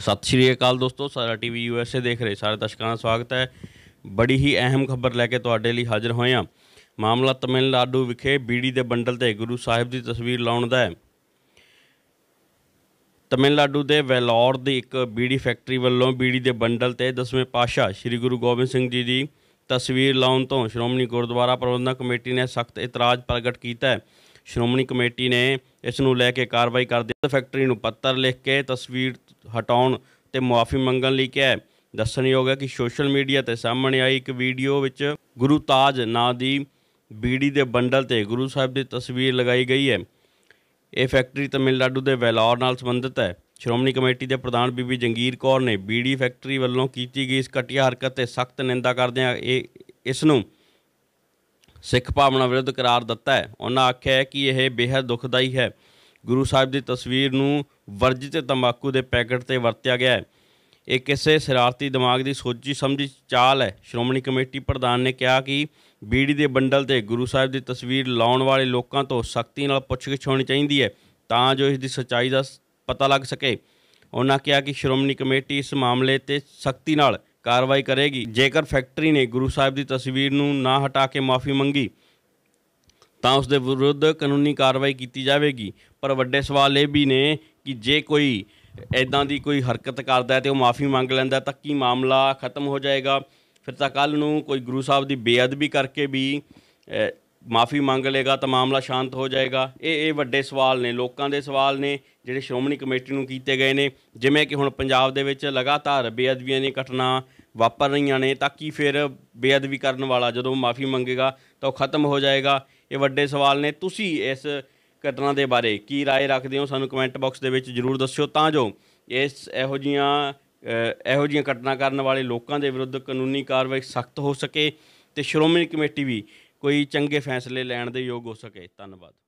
ਸਤਿ ਸ਼੍ਰੀ ਅਕਾਲ ਦੋਸਤੋ ਸਾਰਾ ਟੀਵੀ ਯੂਐਸਏ ਦੇਖ ਰਹੇ ਸਾਰੇ ਦਰਸ਼ਕਾਂ ਦਾ ਸਵਾਗਤ ਹੈ ਬੜੀ ਹੀ ਅਹਿਮ ਖਬਰ ਲੈ ਕੇ ਤੁਹਾਡੇ ਲਈ ਹਾਜ਼ਰ ਹੋਏ ਹਾਂ ਮਾਮਲਾ ਤਮਿਲਨਾਡੂ ਵਿਖੇ ਬੀੜੀ ਦੇ ਬੰਡਲ ਤੇ ਗੁਰੂ ਸਾਹਿਬ ਦੀ ਤਸਵੀਰ ਲਾਉਣ ਦਾ ਹੈ ਤਮਿਲਨਾਡੂ ਦੇ ਵੈਲੌਰ ਦੀ ਇੱਕ ਬੀੜੀ ਫੈਕਟਰੀ ਵੱਲੋਂ ਬੀੜੀ ਦੇ ਬੰਡਲ ਤੇ ਦਸਵੇਂ ਪਾਸ਼ਾ ਸ੍ਰੀ ਗੁਰੂ ਗੋਬਿੰਦ ਸਿੰਘ ਜੀ ਦੀ ਤਸਵੀਰ ਲਾਉਣ ਤੋਂ ਸ਼੍ਰੋਮਣੀ ਗੁਰਦੁਆਰਾ ਪ੍ਰਬੰਧਕ ਕਮੇਟੀ ਨੇ ਸਖਤ ਇਤਰਾਜ਼ ਪ੍ਰਗਟ ਕੀਤਾ ਹੈ ਸ਼੍ਰੋਮਣੀ ਕਮੇਟੀ ਨੇ ਇਸ ਨੂੰ ਲੈ ਕੇ ਕਾਰਵਾਈ ਕਰਦੇ ਫੈਕਟਰੀ ਨੂੰ ਪੱਤਰ ਲਿਖ ਕੇ ਤਸਵੀਰ ਹਟਾਉਣ ਤੇ ਮਾਫੀ ਮੰਗਣ ਲਈ ਕਿਹਾ ਦੱਸਣਯੋਗ ਹੈ ਕਿ ਸੋਸ਼ਲ ਮੀਡੀਆ ਤੇ ਸਾਹਮਣੇ ਆਈ ਇੱਕ ਵੀਡੀਓ ਵਿੱਚ ਗੁਰੂ ਤਾਜ ਨਾਂ ਦੀ ਬੀੜੀ ਦੇ ਬੰਡਲ ਤੇ ਗੁਰੂ ਸਾਹਿਬ ਦੀ ਤਸਵੀਰ ਲਗਾਈ ਗਈ ਹੈ ਇਹ ਫੈਕਟਰੀ ਤਮਿਲਨਾਡੂ ਦੇ ਵੈਲੋਰ ਨਾਲ ਸੰਬੰਧਿਤ ਹੈ ਸ਼੍ਰੋਮਣੀ ਕਮੇਟੀ ਦੇ ਪ੍ਰਧਾਨ ਬੀਬੀ ਜੰਗੀਰ ਕੌਰ ਨੇ ਬੀੜੀ ਫੈਕਟਰੀ ਵੱਲੋਂ ਕੀਤੀ ਗਈ ਇਸ ਘਟੀਆ ਹਰਕਤ ਤੇ ਸਖਤ ਨਿੰਦਾ ਕਰਦਿਆਂ ਇਹ ਇਸ ਨੂੰ ਸਿੱਖ ਭਾਵਨਾ ਵਿਰੁੱਧ ਕਰਾਰ ਦਿੱਤਾ ਹੈ ਉਹਨਾਂ ਆਖਿਆ ਕਿ ਇਹ ਬੇਹਦ ਦੁਖਦਾਈ ਹੈ ਗੁਰੂ ਸਾਹਿਬ ਦੀ ਤਸਵੀਰ ਨੂੰ ਵਰਜਿਤ ਤੰਬਾਕੂ ਦੇ ਪੈਕਟ ਤੇ ਵਰਤਿਆ ਗਿਆ ਹੈ ਇਹ ਕਿਸੇ ਸ਼ਰਾਰਤੀ ਦਿਮਾਗ ਦੀ ਸੋਚੀ ਸਮਝੀ ਚਾਲ ਹੈ ਸ਼੍ਰੋਮਣੀ ਕਮੇਟੀ ਪ੍ਰਧਾਨ ਨੇ ਕਿਹਾ ਕਿ ਬੀੜੀ ਦੇ ਬੰਡਲ ਤੇ ਗੁਰੂ ਸਾਹਿਬ ਦੀ ਤਸਵੀਰ ਲਾਉਣ ਵਾਲੇ ਲੋਕਾਂ ਤੋਂ ਸਖਤੀ ਨਾਲ ਪੁੱਛਗਿੱਛ ਹੋਣੀ ਚਾਹੀਦੀ ਹੈ ਤਾਂ ਜੋ ਇਸ ਦੀ ਸਚਾਈ ਦਾ ਪਤਾ ਲੱਗ ਸਕੇ ਉਹਨਾਂ ਕਿਹਾ ਕਿ ਸ਼੍ਰੋਮਣੀ ਕਮੇਟੀ ਇਸ ਮਾਮਲੇ ਤੇ ਸਖਤੀ ਨਾਲ ਕਾਰਵਾਈ ਕਰੇਗੀ ਜੇਕਰ ਫੈਕਟਰੀ ਨੇ ਗੁਰੂ ਸਾਹਿਬ ਦੀ ਤਸਵੀਰ ਨੂੰ ਨਾ ਹਟਾ ਕੇ ਮਾਫੀ ਮੰਗੀ ਤਾਂ ਉਸ ਦੇ ਵਿਰੁੱਧ ਕਾਨੂੰਨੀ ਕਾਰਵਾਈ ਕੀਤੀ ਜਾਵੇਗੀ ਪਰ ਵੱਡੇ ਸਵਾਲ ਇਹ ਵੀ ਨੇ ਕਿ ਜੇ ਕੋਈ ਐਦਾਂ ਦੀ ਕੋਈ ਹਰਕਤ ਕਰਦਾ ਹੈ ਤੇ ਉਹ ਮਾਫੀ ਮੰਗ ਲੈਂਦਾ ਤਾਂ ਕੀ ਮਾਮਲਾ ਖਤਮ ਹੋ ਜਾਏਗਾ ਫਿਰ ਤਾਂ ਕੱਲ ਨੂੰ ਕੋਈ ਗੁਰੂ ਸਾਹਿਬ ਦੀ ਬੇਅਦਬੀ ਕਰਕੇ ਵੀ ਮਾਫੀ ਮੰਗ ਲੇਗਾ ਤਾਂ ਮਾਮਲਾ ਸ਼ਾਂਤ ਹੋ ਜਾਏਗਾ ਇਹ ਇਹ ਵੱਡੇ ਸਵਾਲ ਨੇ ਲੋਕਾਂ ਦੇ ਸਵਾਲ ਨੇ ਜਿਹੜੇ ਸ਼੍ਰੋਮਣੀ ਕਮੇਟੀ ਨੂੰ ਕੀਤੇ ਗਏ ਨੇ ਜਿਵੇਂ ਕਿ ਹੁਣ ਪੰਜਾਬ ਦੇ ਵਿੱਚ ਲਗਾਤਾਰ ਬੇਅਦਬੀਆਂ ਦੀਆਂ ਘਟਨਾ ਵਾਪਰ ਰਹੀਆਂ ਨੇ ਤਾਂ ਕੀ ਫਿਰ ਬੇਅਦਬੀ ਕਰਨ ਵਾਲਾ ਜਦੋਂ ਮਾਫੀ ਮੰਗੇਗਾ ਤਾਂ ਉਹ ਖਤਮ ਹੋ ਜਾਏਗਾ ਇਹ ਵੱਡੇ ਸਵਾਲ ਨੇ ਤੁਸੀਂ ਇਸ ਘਟਨਾ ਦੇ ਬਾਰੇ ਕੀ رائے ਰੱਖਦੇ ਹੋ ਸਾਨੂੰ ਕਮੈਂਟ ਬਾਕਸ ਦੇ ਵਿੱਚ ਜਰੂਰ ਦੱਸਿਓ ਤਾਂ ਜੋ ਇਸ ਇਹੋ ਜੀਆਂ ਇਹੋ ਜੀਆਂ ਘਟਨਾ ਕਰਨ ਵਾਲੇ ਲੋਕਾਂ ਦੇ ਵਿਰੁੱਧ ਕਾਨੂੰਨੀ ਕਾਰਵਾਈ ਸਖਤ ਹੋ ਸਕੇ ਤੇ ਸ਼੍ਰੋਮਣੀ ਕਮੇਟੀ ਵੀ ਕੋਈ ਚੰਗੇ ਫੈਸਲੇ ਲੈਣ ਦੇ ਯੋਗ ਹੋ ਸਕੇ ਧੰਨਵਾਦ